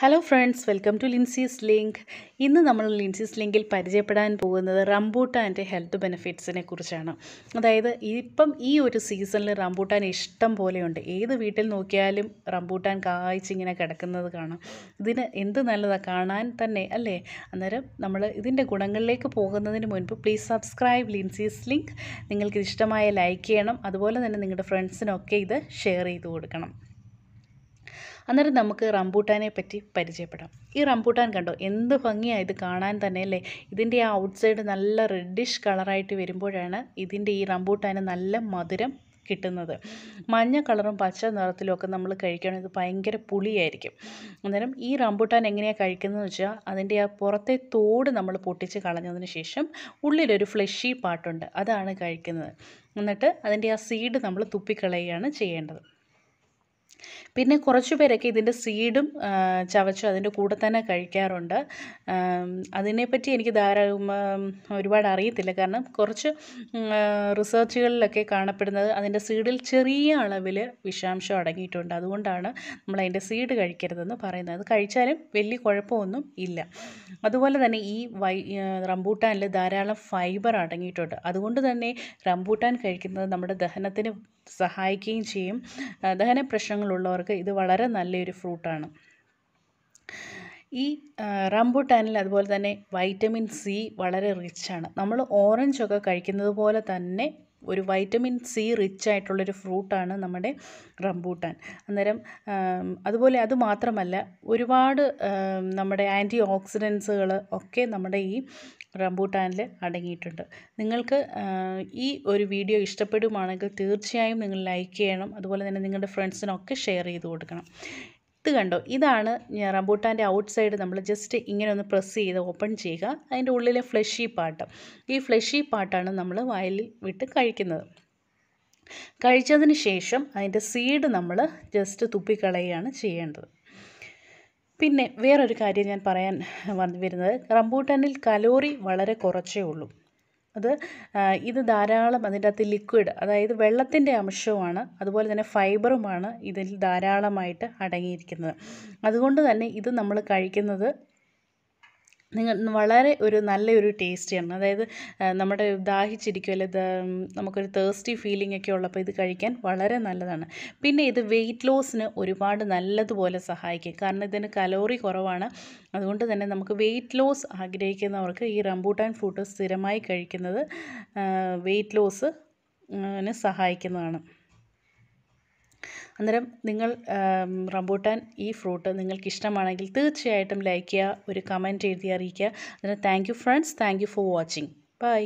hello friends welcome to Lincy's link ഇന്ന് നമ്മൾ ലിൻസീസ് ലിങ്കിൽ പരിചയപ്പെടാൻ പോകുന്നത് റംബൂട്ടാൻ്റെ ഹെൽത്ത് ബെനിഫിറ്റ്സിനെ കുറിച്ചാണ് അതായത് ഇപ്പം ഈ ഒരു സീസണിൽ റംബൂട്ടാൻ ഇഷ്ടം പോലെയുണ്ട് ഏത് വീട്ടിൽ നോക്കിയാലും റംബൂട്ടാൻ കായ്ച്ചിങ്ങനെ കിടക്കുന്നത് കാണാം ഇതിന് എന്ത് നല്ലതാണ് കാണാൻ തന്നെ അല്ലേ അന്നേരം നമ്മൾ ഇതിൻ്റെ ഗുണങ്ങളിലേക്ക് പോകുന്നതിന് മുൻപ് പ്ലീസ് സബ്സ്ക്രൈബ് ലിൻസീസ് ലിങ്ക് നിങ്ങൾക്ക് ഇഷ്ടമായ ലൈക്ക് ചെയ്യണം അതുപോലെ തന്നെ നിങ്ങളുടെ ഫ്രണ്ട്സിനൊക്കെ ഇത് ഷെയർ ചെയ്ത് കൊടുക്കണം അന്നേരം നമുക്ക് റംബൂട്ടാനെ പറ്റി പരിചയപ്പെടാം ഈ റംബൂട്ടാൻ കണ്ടോ എന്ത് ഭംഗിയായത് ഇത് കാണാൻ തന്നെ അല്ലേ ഇതിൻ്റെ ആ ഔട്ട് സൈഡ് നല്ല റെഡിഷ് കളറായിട്ട് വരുമ്പോഴാണ് ഇതിൻ്റെ ഈ റംബൂട്ടാന് നല്ല മധുരം കിട്ടുന്നത് മഞ്ഞ കളറും പച്ച നിറത്തിലും ഒക്കെ നമ്മൾ കഴിക്കുകയാണെങ്കിൽ ഭയങ്കര പുളിയായിരിക്കും അന്നേരം ഈ റംബൂട്ടാൻ എങ്ങനെയാണ് കഴിക്കുന്നത് വെച്ചാൽ അതിൻ്റെ ആ പുറത്തെ തോട് നമ്മൾ പൊട്ടിച്ച് കളഞ്ഞതിന് ശേഷം ഉള്ളിലൊരു ഫ്ലഷി പാട്ടുണ്ട് അതാണ് കഴിക്കുന്നത് എന്നിട്ട് അതിൻ്റെ ആ സീഡ് നമ്മൾ തുപ്പിക്കളയുകയാണ് ചെയ്യേണ്ടത് പിന്നെ കുറച്ച് പേരൊക്കെ ഇതിൻ്റെ സീഡും ചവച്ച് അതിൻ്റെ കൂടെ തന്നെ കഴിക്കാറുണ്ട് അതിനെപ്പറ്റി എനിക്ക് ധാരാളം ഒരുപാട് അറിയത്തില്ല കാരണം കുറച്ച് റിസർച്ചുകളിലൊക്കെ കാണപ്പെടുന്നത് അതിൻ്റെ സീഡിൽ ചെറിയ അളവിൽ വിഷാംശം അടങ്ങിയിട്ടുണ്ട് അതുകൊണ്ടാണ് നമ്മൾ അതിൻ്റെ സീഡ് കഴിക്കരുതെന്ന് പറയുന്നത് അത് കഴിച്ചാലും വലിയ കുഴപ്പമൊന്നും ഇല്ല അതുപോലെ തന്നെ ഈ വൈ റംബൂട്ടാനിൽ ധാരാളം ഫൈബർ അടങ്ങിയിട്ടുണ്ട് അതുകൊണ്ട് തന്നെ റംബൂട്ടാൻ കഴിക്കുന്നത് നമ്മുടെ ദഹനത്തിന് സഹായിക്കുകയും ചെയ്യും ദഹന പ്രശ്നങ്ങളുള്ളവർക്ക് ഇത് വളരെ നല്ലൊരു ഫ്രൂട്ടാണ് ഈ റംബുട്ടാനിൽ അതുപോലെ തന്നെ വൈറ്റമിൻ സി വളരെ റിച്ചാണ് നമ്മൾ ഓറഞ്ചൊക്കെ കഴിക്കുന്നത് പോലെ തന്നെ ഒരു വൈറ്റമിൻ സി റിച്ച് ആയിട്ടുള്ളൊരു ഫ്രൂട്ടാണ് നമ്മുടെ റംബൂട്ടാൻ അന്നേരം അതുപോലെ അത് മാത്രമല്ല ഒരുപാട് നമ്മുടെ ആൻറ്റി ഓക്സിഡൻസുകൾ ഒക്കെ നമ്മുടെ ഈ റംബൂട്ടാനിൽ അടങ്ങിയിട്ടുണ്ട് നിങ്ങൾക്ക് ഈ ഒരു വീഡിയോ ഇഷ്ടപ്പെടുകയാണെങ്കിൽ തീർച്ചയായും നിങ്ങൾ ലൈക്ക് ചെയ്യണം അതുപോലെ തന്നെ നിങ്ങളുടെ ഫ്രണ്ട്സിനൊക്കെ ഷെയർ ചെയ്ത് കൊടുക്കണം ഇത് കണ്ടോ ഇതാണ് റംബൂട്ടാൻ്റെ ഔട്ട് സൈഡ് നമ്മൾ ജസ്റ്റ് ഇങ്ങനെ ഒന്ന് പ്രസ് ചെയ്ത് ഓപ്പൺ ചെയ്യുക അതിൻ്റെ ഉള്ളിലെ ഫ്ലഷി പാട്ട് ഈ ഫ്ലഷി പാട്ടാണ് നമ്മൾ വയലിൽ വിട്ട് കഴിക്കുന്നത് കഴിച്ചതിന് ശേഷം അതിൻ്റെ സീഡ് നമ്മൾ ജസ്റ്റ് തുപ്പിക്കളയുകയാണ് ചെയ്യേണ്ടത് പിന്നെ വേറൊരു കാര്യം ഞാൻ പറയാൻ വരുന്നത് റംബൂട്ടാനിൽ കലോറി വളരെ കുറച്ചേ ഉള്ളൂ അത് ഇത് ധാരാളം അതിൻ്റെ അകത്ത് ലിക്വിഡ് അതായത് വെള്ളത്തിൻ്റെ അംശവുമാണ് അതുപോലെ തന്നെ ഫൈബറുമാണ് ഇതിൽ ധാരാളമായിട്ട് അടങ്ങിയിരിക്കുന്നത് അതുകൊണ്ട് തന്നെ ഇത് നമ്മൾ കഴിക്കുന്നത് നിങ്ങൾ വളരെ ഒരു നല്ലൊരു ടേസ്റ്റിയാണ് അതായത് നമ്മുടെ ദാഹിച്ചിരിക്കും അല്ലെ നമുക്കൊരു തേഴ്സ്റ്റി ഫീലിംഗ് ഒക്കെ ഉള്ളപ്പോൾ ഇത് കഴിക്കാൻ വളരെ നല്ലതാണ് പിന്നെ ഇത് വെയിറ്റ് ലോസിന് ഒരുപാട് നല്ലതുപോലെ സഹായിക്കും കാരണം ഇതിന് കലോറി കുറവാണ് അതുകൊണ്ട് തന്നെ നമുക്ക് വെയിറ്റ് ലോസ് ആഗ്രഹിക്കുന്നവർക്ക് ഈ റംബൂട്ടാൻ ഫ്രൂട്ട് സ്ഥിരമായി കഴിക്കുന്നത് വെയിറ്റ് ലോസ് സഹായിക്കുന്നതാണ് അന്നേരം നിങ്ങൾ റംബൂട്ടാൻ ഈ ഫ്രൂട്ട് നിങ്ങൾക്ക് ഇഷ്ടമാണെങ്കിൽ തീർച്ചയായിട്ടും ലൈക്ക് ചെയ്യുക ഒരു കമൻറ്റ് എഴുതി അറിയിക്കുക അന്നേരം thank you friends thank you for watching by